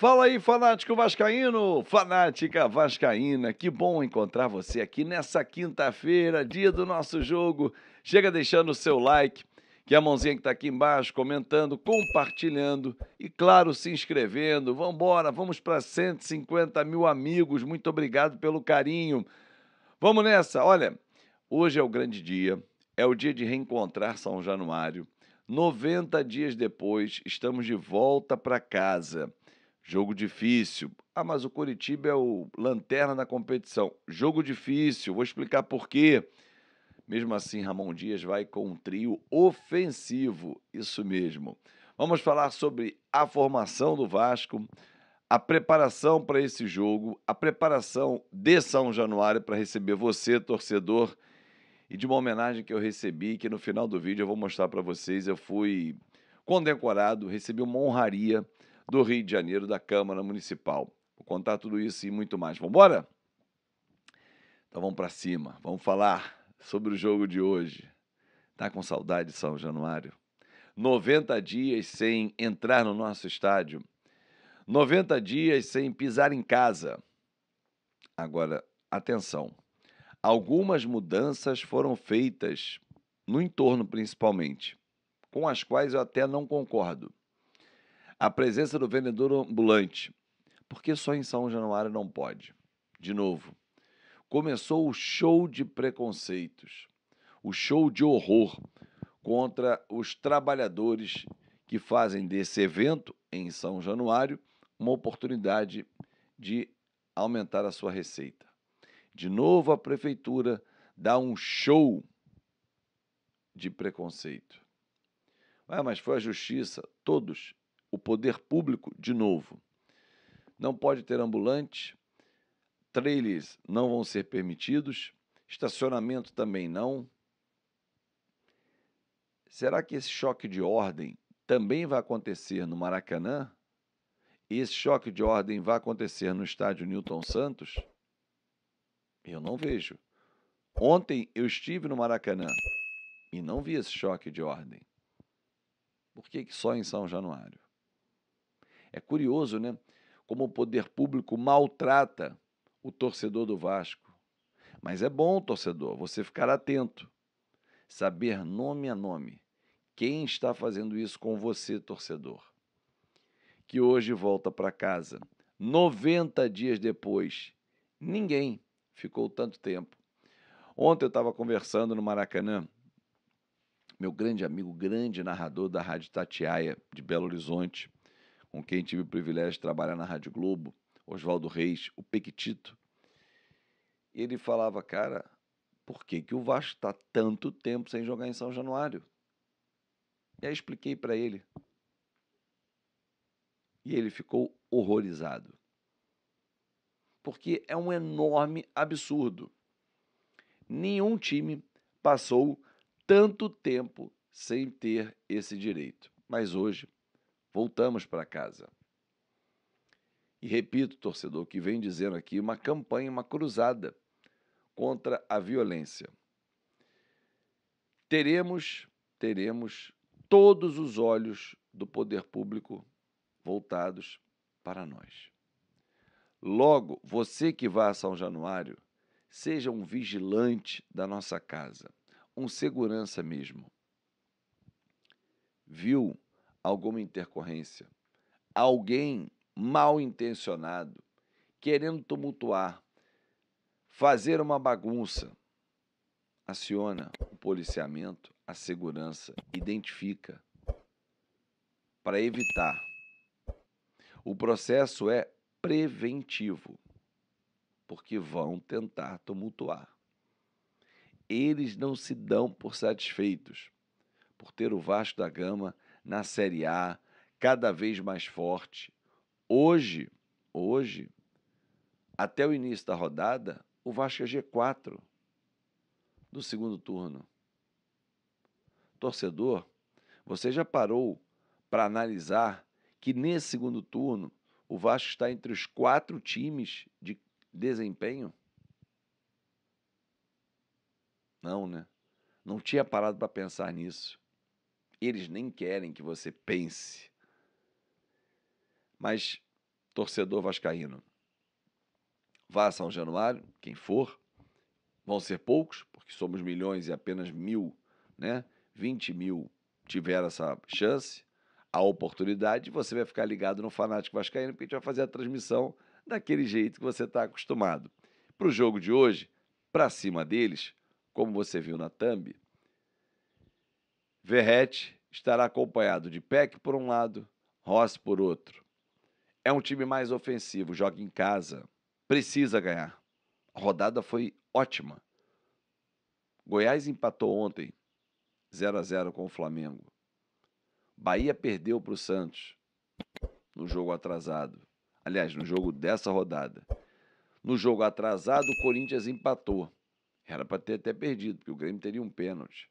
Fala aí, fanático vascaíno, fanática vascaína. Que bom encontrar você aqui nessa quinta-feira, dia do nosso jogo. Chega deixando o seu like, que é a mãozinha que está aqui embaixo, comentando, compartilhando e, claro, se inscrevendo. Vamos embora, vamos para 150 mil amigos. Muito obrigado pelo carinho. Vamos nessa. Olha, hoje é o grande dia. É o dia de reencontrar São Januário. 90 dias depois, estamos de volta para casa. Jogo difícil. Ah, mas o Curitiba é o lanterna na competição. Jogo difícil, vou explicar por quê. Mesmo assim, Ramon Dias vai com um trio ofensivo, isso mesmo. Vamos falar sobre a formação do Vasco, a preparação para esse jogo, a preparação de São Januário para receber você, torcedor, e de uma homenagem que eu recebi, que no final do vídeo eu vou mostrar para vocês. Eu fui condecorado, recebi uma honraria do Rio de Janeiro, da Câmara Municipal. Vou contar tudo isso e muito mais. Vamos embora? Então vamos para cima. Vamos falar sobre o jogo de hoje. Tá com saudade São Januário? 90 dias sem entrar no nosso estádio. 90 dias sem pisar em casa. Agora, atenção. Algumas mudanças foram feitas no entorno principalmente, com as quais eu até não concordo a presença do vendedor ambulante. Porque só em São Januário não pode. De novo, começou o show de preconceitos, o show de horror contra os trabalhadores que fazem desse evento em São Januário uma oportunidade de aumentar a sua receita. De novo, a prefeitura dá um show de preconceito. Ah, mas foi a justiça. Todos o poder público de novo. Não pode ter ambulante, trailers não vão ser permitidos, estacionamento também não. Será que esse choque de ordem também vai acontecer no Maracanã? E esse choque de ordem vai acontecer no estádio Newton Santos? Eu não vejo. Ontem eu estive no Maracanã e não vi esse choque de ordem. Por que, que só em São Januário? É curioso, né? Como o poder público maltrata o torcedor do Vasco. Mas é bom, torcedor, você ficar atento, saber nome a nome quem está fazendo isso com você, torcedor. Que hoje volta para casa. 90 dias depois, ninguém ficou tanto tempo. Ontem eu estava conversando no Maracanã, meu grande amigo, grande narrador da Rádio Tatiaia de Belo Horizonte, com quem tive o privilégio de trabalhar na Rádio Globo, Oswaldo Reis, o Pequitito. Ele falava, cara, por que, que o Vasco está tanto tempo sem jogar em São Januário? E aí expliquei para ele. E ele ficou horrorizado. Porque é um enorme absurdo. Nenhum time passou tanto tempo sem ter esse direito. Mas hoje Voltamos para casa. E repito, torcedor, que vem dizendo aqui uma campanha, uma cruzada contra a violência. Teremos, teremos todos os olhos do poder público voltados para nós. Logo, você que vá a São Januário, seja um vigilante da nossa casa, um segurança mesmo. Viu alguma intercorrência. Alguém mal intencionado, querendo tumultuar, fazer uma bagunça, aciona o policiamento, a segurança, identifica para evitar. O processo é preventivo, porque vão tentar tumultuar. Eles não se dão por satisfeitos por ter o Vasco da Gama na Série A, cada vez mais forte. Hoje, hoje, até o início da rodada, o Vasco é G4 do segundo turno. Torcedor, você já parou para analisar que nesse segundo turno o Vasco está entre os quatro times de desempenho? Não, né? Não tinha parado para pensar nisso. Eles nem querem que você pense. Mas, torcedor vascaíno, vá a São Januário, quem for, vão ser poucos, porque somos milhões e apenas mil, né? 20 mil tiveram essa chance, a oportunidade, você vai ficar ligado no Fanático Vascaíno, porque a gente vai fazer a transmissão daquele jeito que você está acostumado. Para o jogo de hoje, para cima deles, como você viu na thumb, Verrete estará acompanhado de Peck por um lado, Ross por outro. É um time mais ofensivo, joga em casa, precisa ganhar. A rodada foi ótima. Goiás empatou ontem, 0 a 0 com o Flamengo. Bahia perdeu para o Santos no jogo atrasado. Aliás, no jogo dessa rodada. No jogo atrasado, o Corinthians empatou. Era para ter até perdido, porque o Grêmio teria um pênalti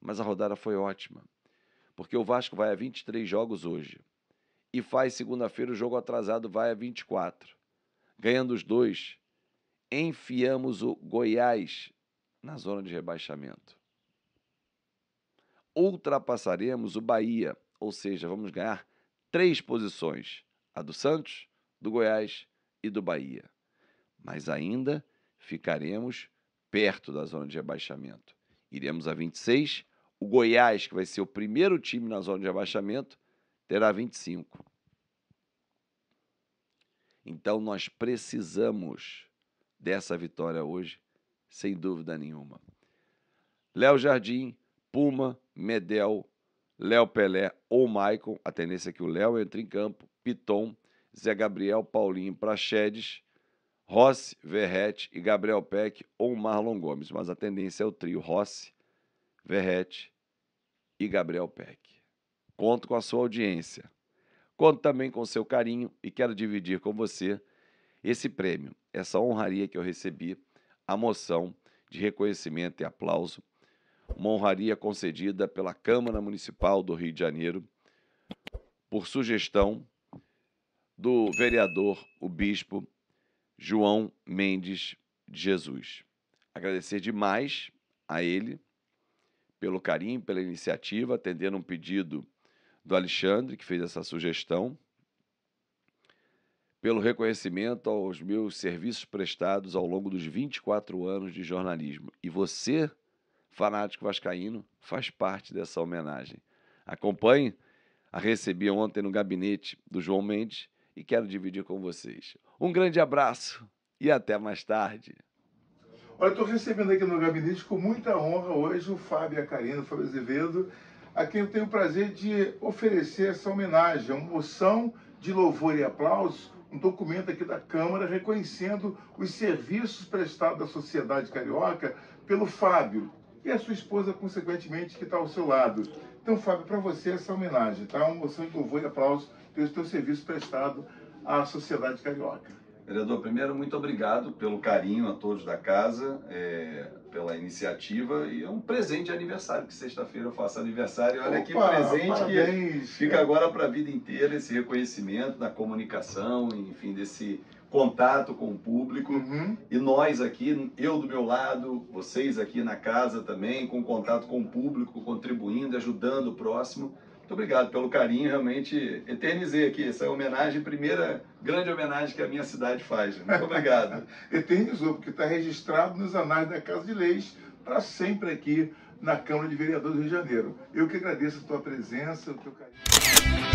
mas a rodada foi ótima. Porque o Vasco vai a 23 jogos hoje e faz segunda-feira o jogo atrasado vai a 24. Ganhando os dois, enfiamos o Goiás na zona de rebaixamento. Ultrapassaremos o Bahia, ou seja, vamos ganhar três posições: a do Santos, do Goiás e do Bahia. Mas ainda ficaremos perto da zona de rebaixamento. Iremos a 26 o Goiás, que vai ser o primeiro time na zona de abaixamento, terá 25. Então nós precisamos dessa vitória hoje, sem dúvida nenhuma. Léo Jardim, Puma, Medel, Léo Pelé ou Maicon, a tendência é que o Léo entre em campo, Piton, Zé Gabriel, Paulinho, Praxedes, Rossi, Verrete e Gabriel Peck ou Marlon Gomes, mas a tendência é o trio Rossi, Verrete e Gabriel Peck. Conto com a sua audiência. Conto também com o seu carinho e quero dividir com você esse prêmio, essa honraria que eu recebi, a moção de reconhecimento e aplauso, uma honraria concedida pela Câmara Municipal do Rio de Janeiro por sugestão do vereador, o bispo João Mendes de Jesus. Agradecer demais a ele pelo carinho, pela iniciativa, atendendo um pedido do Alexandre, que fez essa sugestão, pelo reconhecimento aos meus serviços prestados ao longo dos 24 anos de jornalismo. E você, fanático vascaíno, faz parte dessa homenagem. Acompanhe, a recebi ontem no gabinete do João Mendes e quero dividir com vocês. Um grande abraço e até mais tarde. Olha, estou recebendo aqui no gabinete com muita honra hoje o Fábio e a Karina, o Fábio Azevedo, a quem eu tenho o prazer de oferecer essa homenagem, uma moção de louvor e aplausos, um documento aqui da Câmara reconhecendo os serviços prestados à sociedade carioca pelo Fábio e a sua esposa, consequentemente, que está ao seu lado. Então, Fábio, para você essa homenagem, tá? Uma moção de louvor e aplausos pelo seu serviço prestado à sociedade carioca. Vereador, primeiro, muito obrigado pelo carinho a todos da casa, é, pela iniciativa e é um presente de aniversário, que sexta-feira eu faço aniversário. Olha Opa, que presente parabéns. que é, fica agora para a vida inteira esse reconhecimento da comunicação, enfim, desse contato com o público. Uhum. E nós aqui, eu do meu lado, vocês aqui na casa também, com contato com o público, contribuindo, ajudando o próximo. Muito obrigado pelo carinho, realmente eternizei aqui essa é homenagem, primeira grande homenagem que a minha cidade faz. Né? Muito obrigado. Eternizou, porque está registrado nos anais da Casa de Leis para sempre aqui na Câmara de Vereadores do Rio de Janeiro. Eu que agradeço a tua presença, o teu carinho.